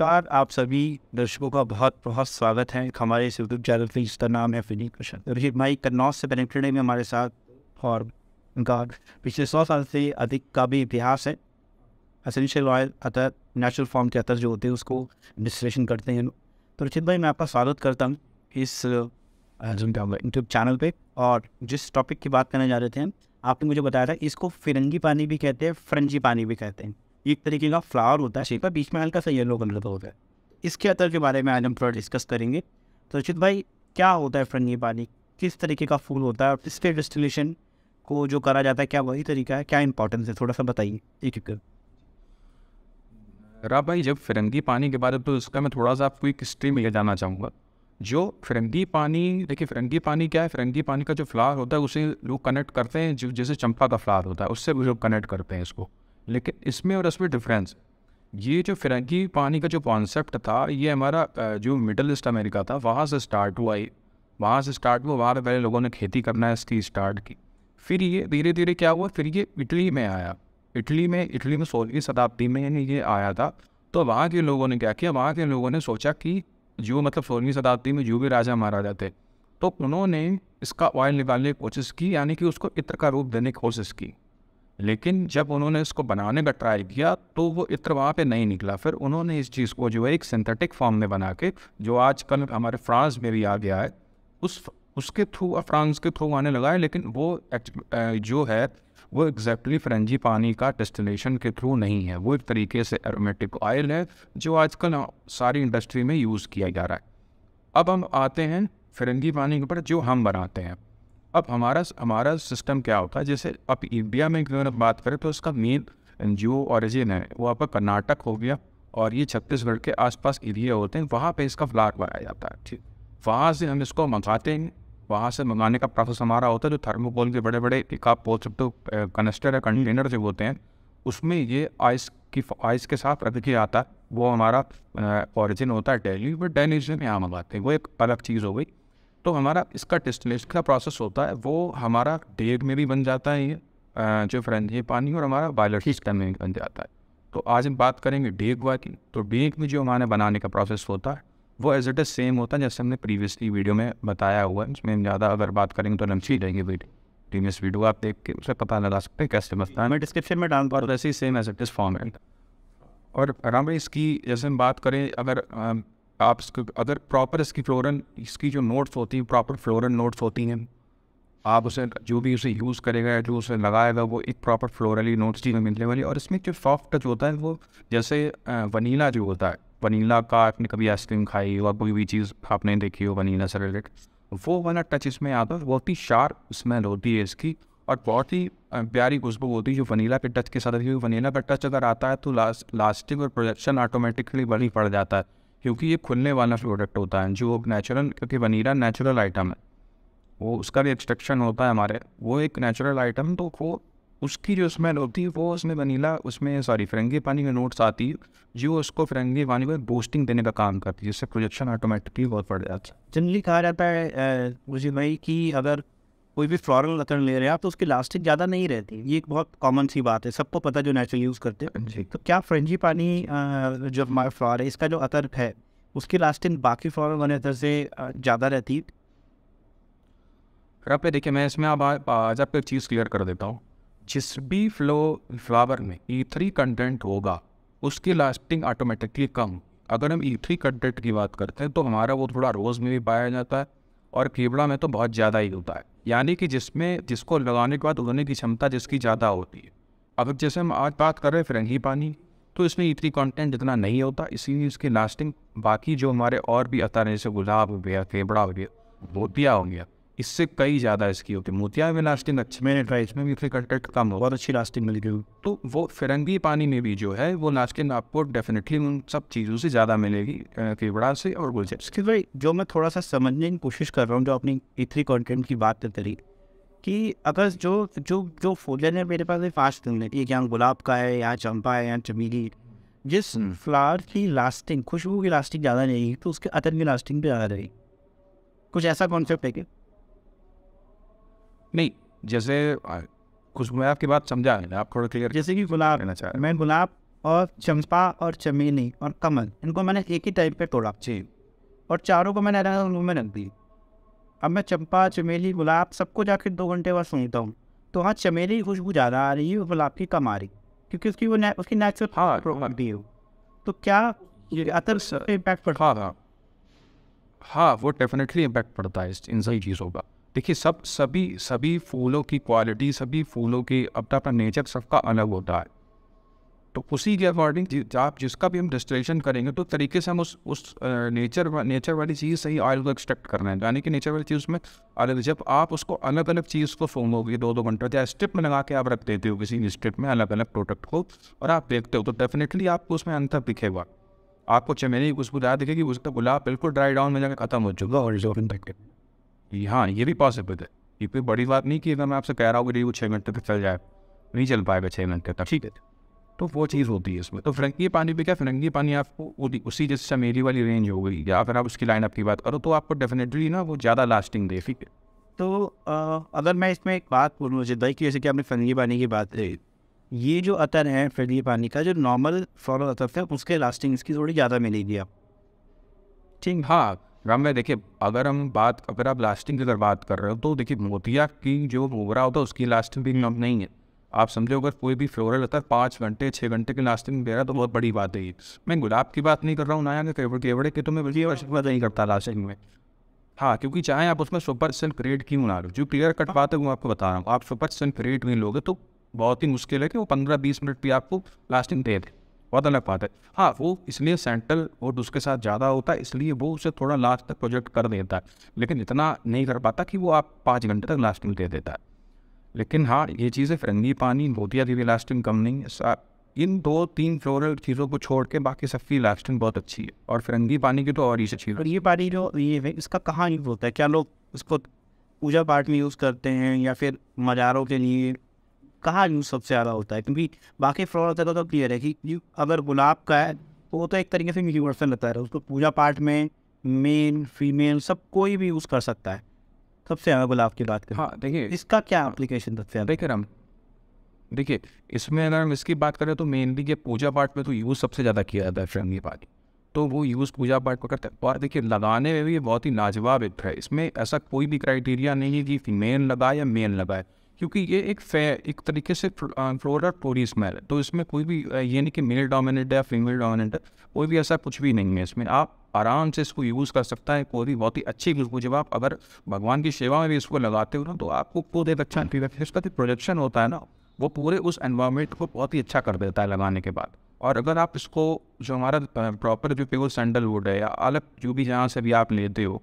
नमस्कार आप सभी दर्शकों का बहुत बहुत स्वागत है हमारे इस यूट्यूब चैनल पर जिसका नाम है फिनी कृष्ण रोहित भाई कन्नौज से कनेक्टेड है हमारे साथ और उनका पिछले सौ साल से अधिक का भी इतिहास है असेंशियल ऑयल अतः नेचुरल फॉर्म के अतर जो होते हैं उसको डिस्टलेशन करते हैं तो रचित भाई मैं आपका स्वागत करता हूँ इस यूट्यूब चैनल पर और जिस टॉपिक की बात करने जा रहे थे आपने मुझे बताया था इसको फिरंगी पानी भी कहते हैं फ्रंजी पानी भी कहते हैं एक तरीके का फ्लावर होता है शेप का बीच में हल्का सा येलो कलर का होता है इसके अतर के बारे में आज हम थोड़ा डिस्कस करेंगे तो अर्चित भाई क्या होता है फ्रंगी पानी किस तरीके का फूल होता है और इसके डिस्टिलेशन को जो करा जाता है क्या वही तरीका है क्या इंपॉर्टेंस है थोड़ा सा बताइए एक एक रा भाई जब फिरंगी पानी के बारे में तो इसका मैं थोड़ा सा आपको एक हिस्ट्री में ले जाना चाहूँगा जो फिरंगी पानी देखिए फिरंगी पानी क्या है फिरंगी पानी का जो फ्लावर होता है उसे लोग कनेक्ट करते हैं जो जैसे चंपा का फ्लावर होता है उससे वो लोग कनेक्ट करते हैं इसको लेकिन इसमें और इसमें डिफरेंस ये जो फिरंगी पानी का जो कॉन्सेप्ट था ये हमारा जो मिडल ईस्ट अमेरिका था वहाँ से स्टार्ट हुआ ये वहाँ से स्टार्ट हुआ वहाँ पर पहले लोगों ने खेती करना इसकी स्टार्ट की फिर ये धीरे धीरे क्या हुआ फिर ये इटली में आया इटली में इटली में सोलहवीं शताब्दी में ये आया था तो वहाँ के लोगों ने क्या किया वहाँ के लोगों ने सोचा कि जो मतलब सोलहवीं शताब्दी में जो भी राजा महाराजा थे तो उन्होंने इसका ऑयल निकालने की कोशिश की यानी कि उसको इत्र का रूप देने की कोशिश की लेकिन जब उन्होंने इसको बनाने का ट्राई किया तो वो इत्र वहाँ पे नहीं निकला फिर उन्होंने इस चीज़ को जो है एक सिंथेटिक फॉर्म में बना के जो आजकल हमारे फ्रांस में भी आ गया है उस उसके थ्रू फ्रांस के थ्रू आने लगा है लेकिन वो जो है वो एग्जैक्टली फ्रेंजी पानी का डिस्टिलेशन के थ्रू नहीं है वो एक तरीके से एरोमेटिक ऑयल है जो आजकल सारी इंडस्ट्री में यूज़ किया जा रहा है अब हम आते हैं फिरंगी पानी के ऊपर जो हम बनाते हैं अब हमारा हमारा सिस्टम क्या होता है जैसे अब इंडिया में अगर बात करें तो इसका मेन जो ऑरिजिन है वो आपका कर्नाटक हो गया और ये छत्तीसगढ़ के आसपास एरिया होते हैं वहाँ पे इसका फ्लावर बनाया जाता है ठीक वहाँ से हम इसको मंगाते हैं वहाँ से मंगाने का प्रोसेस हमारा होता है जो थर्मोकोल के बड़े बड़े एक आप बोल सकते हो कनस्टर या कंटेनर जो होते हैं उसमें ये आइस की आइस के साथ रख के आता है वो हमारा ऑरिजिन होता है डेली बट डेली से यहाँ मंगाते हैं वो एक अलग चीज़ हो गई तो हमारा इसका डिस्टिलेशन का प्रोसेस होता है वो हमारा डेग में भी बन जाता है ये जो फ्रेंड ये पानी और हमारा बायलर सिस्टम में बन जाता है तो आज हम बात करेंगे डेग हुआ की तो डेग में जो हमारे बनाने का प्रोसेस होता है वो एज इट इज़ सेम होता है जैसे हमने प्रीवियसली वीडियो में बताया हुआ है उसमें हम ज़्यादा अगर बात करेंगे तो नमची रहेंगे वीडियो प्रीवियस वीडियो आप देख के उसे पता लगा सकते हैं कैसे मसला है मैं डिस्क्रिप्शन में डाल पा रहा हूँ same as it is form है और राम भाई इसकी जैसे हम बात करें अगर आप इसको अगर प्रॉपर इसकी फ्लोरन इसकी जो नोट्स होती हैं प्रॉपर फ्लोरन नोट्स होती हैं आप उसे जो भी उसे यूज़ करेगा या जो उसे लगाएगा वो एक प्रॉपर फ्लोरली नोट्स ही में मिलने वाली और इसमें जो सॉफ्ट टच होता है वो जैसे वनीला जो होता है वनीला का आपने कभी आइसक्रीम खाई हो कोई भी चीज़ आपने देखी हो वनीला से रिलेटेड वो वाला टच इसमें आता है बहुत ही शार्प स्मेल होती है इसकी और बहुत ही प्यारी खुशबू होती है जो वनीला के टच के साथ वनीला का टच अगर आता है तो लास्ट लास्टिंग और प्रोजेक्शन ऑटोमेटिकली बढ़ ही पड़ जाता है क्योंकि ये खुलने वाला प्रोडक्ट होता है जो नेचुरल क्योंकि वनीरा नेचुरल आइटम है वो उसका भी एक्सट्रक्शन होता है हमारे वो एक नेचुरल आइटम तो वो उसकी जो स्मेल होती है वो उसमें वनीला उसमें सॉरी फिरंगी पानी में नोट्स आती है जो उसको फिरंगी पानी में बूस्टिंग देने का काम करती है जिससे प्रोजेक्शन ऑटोमेटिकली बहुत बढ़ जाता है जनरली कहा जाता है मुझे भाई कि अगर कोई भी फ्लोरल अतर ले रहे हैं आप तो उसकी लास्टिक ज़्यादा नहीं रहती ये एक बहुत कॉमन सी बात है सबको पता जो नेचुरल यूज़ करते हैं तो क्या फ्रेंजी पानी जो हमारा फ्लॉर है इसका जो अतर है उसकी लास्टिंग बाकी फ्लॉर वाले अतर से ज़्यादा रहती है आप देखिए मैं इसमें अब आज आपको एक चीज़ क्लियर कर देता हूँ जिस भी फ्लो फ्लावर में ई थ्री कंटेंट होगा उसकी लास्टिंग ऑटोमेटिकली कम अगर हम ई थ्री कंटेंट की बात करते हैं तो हमारा वो थोड़ा रोज़ में भी पाया जाता है और केवड़ा में तो बहुत ज़्यादा ही होता है यानी कि जिसमें जिसको लगाने के बाद उगने की क्षमता जिसकी ज़्यादा होती है अब जैसे हम आज बात कर रहे हैं फिरंगी पानी तो इसमें इतनी कंटेंट इतना नहीं होता इसीलिए इसकी लास्टिंग बाकी जो हमारे और भी अतारे जैसे गुलाब हो गया फेबड़ा हो गया बोतिया हो गया इससे कई ज़्यादा इसकी होती है मोतिया में लास्टिंग अच्छी मैंने ट्राई इसमें भी फिर कंटेंट कम हो बहुत अच्छी लास्टिंग मिल गई तो वो फिरंगी पानी में भी जो है वो लास्टिंग आपको डेफिनेटली उन सब चीज़ों से ज़्यादा मिलेगी केवड़ा से और गुलजर से भाई जो मैं थोड़ा सा समझने की कोशिश कर रहा हूँ जो अपनी इथरी कॉन्टेंट की बात करी कि अगर जो जो जो फूलन है मेरे पास फास्ट दिन है यहाँ गुलाब का है या चंपा है या चमेली जिस फ्लावर हम्म। की लास्टिंग खुशबू की लास्टिंग ज़्यादा नहीं तो उसके अतन की लास्टिंग भी ज़्यादा रहेगी कुछ ऐसा कॉन्सेप्ट है कि नहीं जैसे कुछ मैं आपकी बात समझा है आप थोड़ा क्लियर जैसे कि गुलाब लेना चाह मैं गुलाब और चंपा और चमेली और कमल इनको मैंने एक ही टाइप पे तोड़ा जी और चारों को मैंने अलग अलग में रख दी अब मैं चंपा चमेली गुलाब सबको जाकर दो घंटे बाद सुनता हूँ तो हाँ चमेली खुशबू ज़्यादा आ रही है गुलाब की कम आ रही क्योंकि उसकी वो ने, उसकी नेचुरल हाँ भी हाँ। हो तो क्या ये अतर इम्पैक्ट पड़ता हाँ हाँ हाँ वो डेफिनेटली इम्पैक्ट पड़ता है इन सही चीज़ों का देखिए सब सभी सभी फूलों की क्वालिटी सभी फूलों की तो अपना अपना नेचर सबका अलग होता है तो उसी के अकॉर्डिंग जि, आप जिसका भी हम डिस्टिलेशन करेंगे तो तरीके से हम उस उस नेचर नेचर वाली चीज़ से ही ऑयल को एक्सट्रैक्ट कर रहे हैं यानी कि नेचर वाली चीज़ उसमें अलग जब आप उसको अलग अलग चीज़ को फूंगोगे दो दो घंटे या स्ट्रिप में लगा के आप रख देते हो किसी स्ट्रिप में अलग अलग प्रोडक्ट को और आप देखते हो तो डेफिनेटली आपको उसमें अंतर दिखेगा आपको चमेली उसको खुशबू ज़्यादा दिखेगी उसका गुलाब बिल्कुल ड्राई डाउन में जाकर खत्म हो चुका और जो तक हाँ ये भी पॉसिबल है ये कोई बड़ी बात नहीं कि अगर मैं आपसे कह रहा हूँ कि वो छः घंटे तक चल जाए नहीं चल पाएगा छः घंटे तक ठीक है तो वो चीज़ होती है इसमें तो फिरंगी पानी भी क्या फिरंगी पानी आपको उसी जैसे चमेली वाली रेंज हो गई या फिर आप उसकी लाइनअप की बात करो तो आपको डेफिनेटली ना वो ज़्यादा लास्टिंग दे ठीक है तो आ, अगर मैं इसमें एक बात बोलूँ जिद्दा की जैसे कि आपने फिरंगी पानी की बात करी ये जो अतर है फिरंगी पानी का जो नॉर्मल फॉलो अतर था उसके लास्टिंग इसकी थोड़ी ज़्यादा मिलेगी आप ठीक हाँ राम भाई देखिए अगर हम बात अगर आप लास्टिंग की अगर बात कर रहे हो तो देखिए मोतिया की जो मोगरा होता है उसकी लास्टिंग भी कम नहीं है आप समझो अगर कोई भी फ्लोरल होता है पाँच घंटे छः घंटे की लास्टिंग दे रहा है तो बहुत बड़ी बात है मैं गुलाब की बात नहीं कर रहा हूँ ना केवड़े केवड़े के तो मैं बल्कि बात नहीं करता लास्टिंग में हाँ क्योंकि चाहे आप उसमें सुपर सेल क्रिएट क्यों ना लो जो क्लियर कट बात है वो आपको बता रहा हूँ आप सुपर सेल क्रिएट नहीं लोगे तो बहुत ही मुश्किल है कि वो पंद्रह बीस मिनट भी आपको लास्टिंग दे दे बहुत अलग बात है हाँ वो इसलिए सेंट्रल और उसके साथ ज़्यादा होता है इसलिए वो उसे थोड़ा लास्ट तक प्रोजेक्ट कर देता है लेकिन इतना नहीं कर पाता कि वो आप पाँच घंटे तक लास्टिंग दे देता है लेकिन हाँ ये चीज़ें फिरंगी पानी बोतिया की भी लास्टिंग कम नहीं है इन दो तीन फ्लोरल चीज़ों को छोड़ के बाकी सबकी लास्टिंग बहुत अच्छी है और फिरंगी पानी की तो और ही अच्छी है और ये पानी जो ये है इसका कहाँ यूज़ होता है क्या लोग इसको पूजा पाठ में यूज़ करते हैं या फिर मज़ारों के लिए कहाँ यूज़ सबसे ज़्यादा होता है क्योंकि बाकी फ्लावर होता है तो क्लियर तो है कि अगर गुलाब का है तो वो तो एक तरीके से यूनिवर्सल रहता है उसको पूजा पाठ में मेल फीमेल सब कोई भी यूज़ कर सकता है सबसे ज़्यादा गुलाब की बात करें हाँ देखिए इसका क्या एप्लीकेशन सबसे ज़्यादा देखिए राम देखिए इसमें अगर हम इसकी बात करें तो मेनली ये पूजा पाठ में तो यूज़ सबसे ज़्यादा किया जाता है फ्रेम ये बात तो वो यूज़ पूजा पाठ में करते हैं और देखिए लगाने में भी बहुत ही लाजवाब है इसमें ऐसा कोई भी क्राइटेरिया नहीं है कि फीमेल लगाए या मेल लगाए क्योंकि ये एक एक तरीके से फ्लोर और टोरी स्मेल है तो इसमें कोई भी ये नहीं कि मेल डोमिनेट है या फीमेल डोमिनेट है कोई भी ऐसा कुछ भी नहीं है इसमें आप आराम से इसको यूज़ कर सकता है कोई भी बहुत ही अच्छी खुशबू जब आप अगर भगवान की सेवा में भी इसको लगाते हो ना तो आपको खुद एक अच्छा इसका जो प्रोजेक्शन होता है ना वो पूरे उस एनवायरमेंट को बहुत ही अच्छा कर देता है लगाने के बाद और अगर आप इसको जो हमारा प्रॉपर जो प्योर सैंडलवुड है या अलग जो भी जहाँ से भी आप लेते हो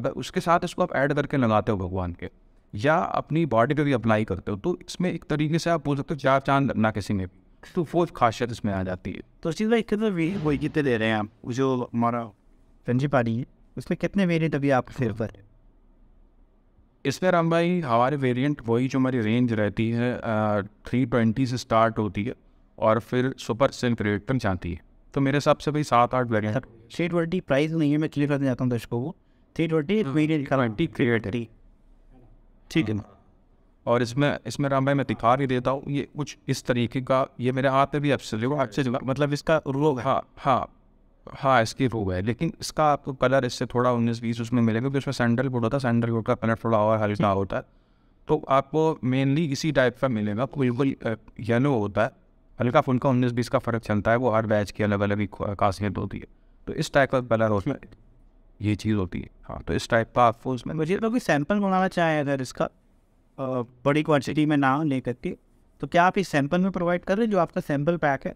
अगर उसके साथ इसको आप ऐड करके लगाते हो भगवान के या अपनी बॉडी पे भी अप्लाई करते हो तो इसमें एक तरीके से आप बोल सकते हो चार चांद लगना किसी में तो वो खासियत इसमें आ जाती है तो चीज़ भाई कितने वही कितने दे रहे हैं आप जो हमारा रंजी पानी है उसमें कितने वेरियंट अभी आप सिर पर इसमें राम भाई हमारे वेरियंट वही जो हमारी रेंज रहती है थ्री ट्वेंटी से स्टार्ट होती है और फिर सुपर सिल्क रेट तक जाती है तो मेरे हिसाब से भाई सात आठ वेरियंट थ्री ट्वेंटी प्राइस नहीं है मैं क्लियर करना चाहता हूँ दर्शकों को थ्री ट्वेंटी वेरिएंट थ्री ठीक है और इसमें इसमें राम भाई मैं दिखा भी देता हूँ ये कुछ इस तरीके का ये मेरे हाथ में भी एब्सोल्यूट अच्छे मतलब इसका रोग हाँ हाँ हाँ इसकी रोग है लेकिन इसका आपको कलर इससे थोड़ा उन्नीस बीस उसमें मिलेगा क्योंकि उसमें सैंडल वुड होता है सैंडल वुड का कलर थोड़ा और हल्का हम्म। होता है तो आपको मेनली इसी टाइप का मिलेगा बिल्कुल येलो होता है हल्का फुल्का उन्नीस बीस का फ़र्क चलता है वो हर बैच की अलग अलग ही खासियत होती है तो इस टाइप का कलर उसमें ये चीज़ होती है हाँ तो इस टाइप का आपको उसमें मुझे तो कोई सैम्पल बनाना चाहें अगर इसका बड़ी क्वान्टिटी में ना ले करके तो क्या आप इस सैम्पल में प्रोवाइड कर रहे हैं जो आपका सैम्पल पैक है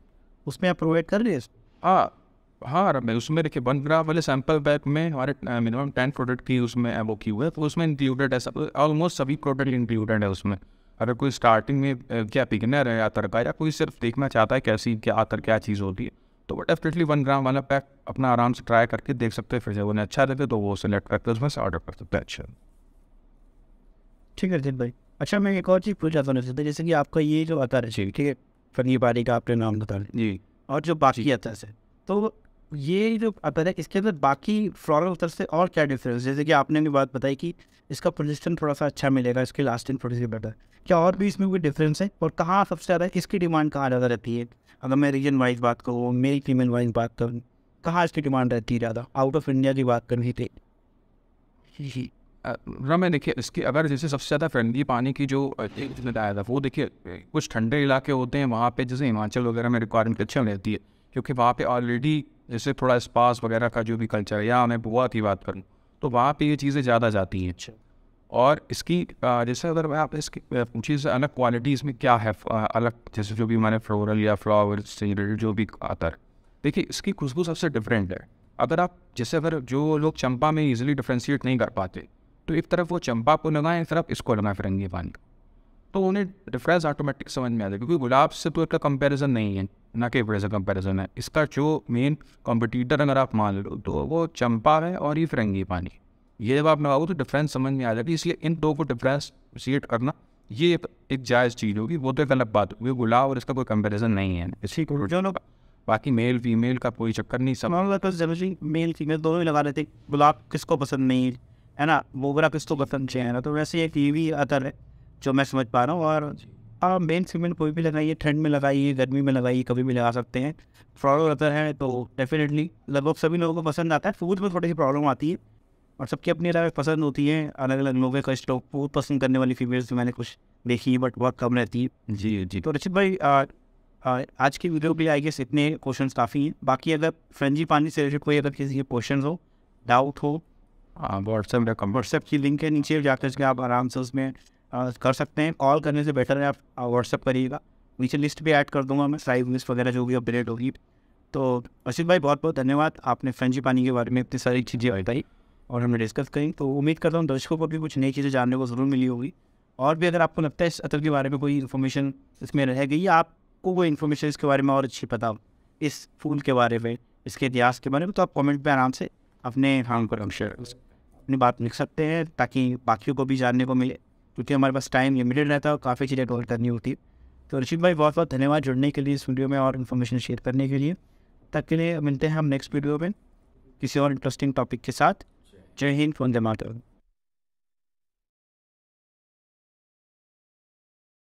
उसमें आप प्रोवाइड कर रहे हैं हाँ हाँ मैं उसमें देखिए वन ग्राफ वाले सैंपल पैक में हमारे मिनिमम टेन प्रोडक्ट की उसमें वो की हुए है तो उसमें इंक्लूडेड है सब ऑलमोस्ट सभी प्रोडक्ट इंक्लूडेड है उसमें अगर कोई स्टार्टिंग में क्या बिगनर है या तरका या कोई सिर्फ देखना चाहता है कैसी क्या आतर क्या चीज़ होती है तो वो डेफिनेटली वन ग्राम वाला पैक अपना आराम से ट्राई करके देख सकते हैं फिर जब उन्हें अच्छा लगे तो वो सिलेक्ट करके उसमें से ऑर्डर कर सकते हैं अच्छा ठीक है रजित भाई अच्छा मैं एक और चीज़ पूछा था हूँ जैसे कि आपका ये जो अतर है ठीक है फनी बारी का आपने नाम बता जी और जो बाकी अतर है तो ये जो पता है इसके अंदर बाकी फ्लोरल उत्तर से और क्या डिफरेंस जैसे कि आपने भी बात बताई कि इसका पोजिशन थोड़ा सा अच्छा मिलेगा इसके लास्टिंग थोड़ी सी बेटर क्या और भी इसमें कोई डिफरेंस है और कहाँ सबसे ज़्यादा इसकी डिमांड कहाँ ज़्यादा रहती है अगर मैं रीजन वाइज बात करूँ मेल फीमेल वाइज बात करूँ कहाँ इसकी डिमांड रहती है ज़्यादा आउट ऑफ इंडिया की बात करनी थी ही रमें देखिए इसकी अगर जैसे सबसे ज़्यादा फ्रेंडली पानी की जो आया था वो देखिए कुछ ठंडे इलाके होते हैं वहाँ पे जैसे हिमाचल वगैरह में रिक्वायरमेंट अच्छी रहती है क्योंकि वहाँ पे ऑलरेडी जैसे थोड़ा स्पास वगैरह का जो भी कल्चर है या मैं गोवा की बात करूँ तो वहाँ पर ये चीज़ें ज़्यादा जाती हैं अच्छा और इसकी जैसे अगर मैं आप इसकी पूछी से अलग क्वालिटीज़ में क्या है अलग जैसे जो भी हमारे फ्लोरल या फ्लावर से रिलेटेड जो भी अतर देखिए इसकी खुशबू सबसे डिफरेंट है अगर आप जैसे अगर जो लोग चंपा में इजीली डिफ्रेंशिएट नहीं कर पाते तो एक तरफ वो चंपा को लगाएं एक तरफ इसको लगाएं फिरंगी पानी तो उन्हें डिफरेंस ऑटोमेटिक समझ में आ जाएगा क्योंकि गुलाब से तो इसका कंपैरिजन नहीं है ना कि एवरेज कंपैरिजन है इसका जो मेन कॉम्पिटिटर अगर आप मान लो तो वो चंपा है और ये फिरंगी पानी ये जब आप लगाओ तो डिफरेंस समझ में आ जाएगी इसलिए इन दो को डिफ्रेंसिएट करना ये एक, एक जायज़ चीज़ होगी वो तो एक अलग बात होगी गुलाब और इसका कोई कंपेरिजन नहीं है इसी को जो लोग बाकी मेल फीमेल का कोई चक्कर नहीं सब मेल फीमेल तो दोनों ही लगा रहे थे गुलाब किसको पसंद नहीं है ना वो बुरा किसको पसंद है ना तो वैसे एक ये भी अतर है जो मैं समझ पा रहा हूँ और आप मेन सीमेंट कोई भी लगाइए ठंड में लगाइए गर्मी में लगाइए कभी भी लगा सकते हैं प्रॉब्लम रहता है तो डेफिनेटली लगभग सभी लोगों को पसंद आता है फूड में थोड़ी सी प्रॉब्लम आती है और सबकी अपनी अलग पसंद होती है अलग अलग लोगों का स्टॉक बहुत पसंद करने वाली फीमेल्स मैंने कुछ देखी है बट बहुत कम रहती है जी जी तो रचित भाई आ, आ, आज की वीडियो भी आई गेस इतने क्वेश्चन काफ़ी हैं बाकी अगर फ्रेंजी पानी से रिलेटेड कोई अगर किसी के क्वेश्चन हो डाउट हो व्हाट्सएप व्हाट्सएप की लिंक है नीचे जाकर आप आराम से उसमें कर सकते हैं कॉल करने से बेटर है आप व्हाट्सअप करिएगा नीचे लिस्ट भी ऐड कर दूंगा मैं साइज लिस्ट वगैरह जो भी अपडेट होगी तो अशित भाई बहुत बहुत धन्यवाद आपने फ्रेंची पानी के बारे में इतनी सारी चीज़ें बताई और हमने डिस्कस करी तो उम्मीद करता हूँ दर्शकों को भी कुछ नई चीज़ें जानने को ज़रूर मिली होगी और भी अगर आपको लगता है इस अतर के बारे में कोई इन्फॉर्मेशन इसमें रह गई या आपको कोई इन्फॉर्मेशन इसके बारे में और अच्छी पता हो इस फूल के बारे में इसके इतिहास के बारे में तो आप कमेंट में आराम से अपने हम पर हम शेयर अपनी बात लिख सकते हैं ताकि बाकियों को भी जानने को मिले क्योंकि हमारे पास टाइम लिमिटेड रहता है और काफ़ी चीज़ें डॉल करनी होती है तो रशीद भाई बहुत बहुत धन्यवाद जुड़ने के लिए इस वीडियो में और इन्फॉर्मेशन शेयर करने के लिए तब के लिए मिलते हैं हम नेक्स्ट वीडियो में किसी और इंटरेस्टिंग टॉपिक के साथ जय हिंद वंदे मातरम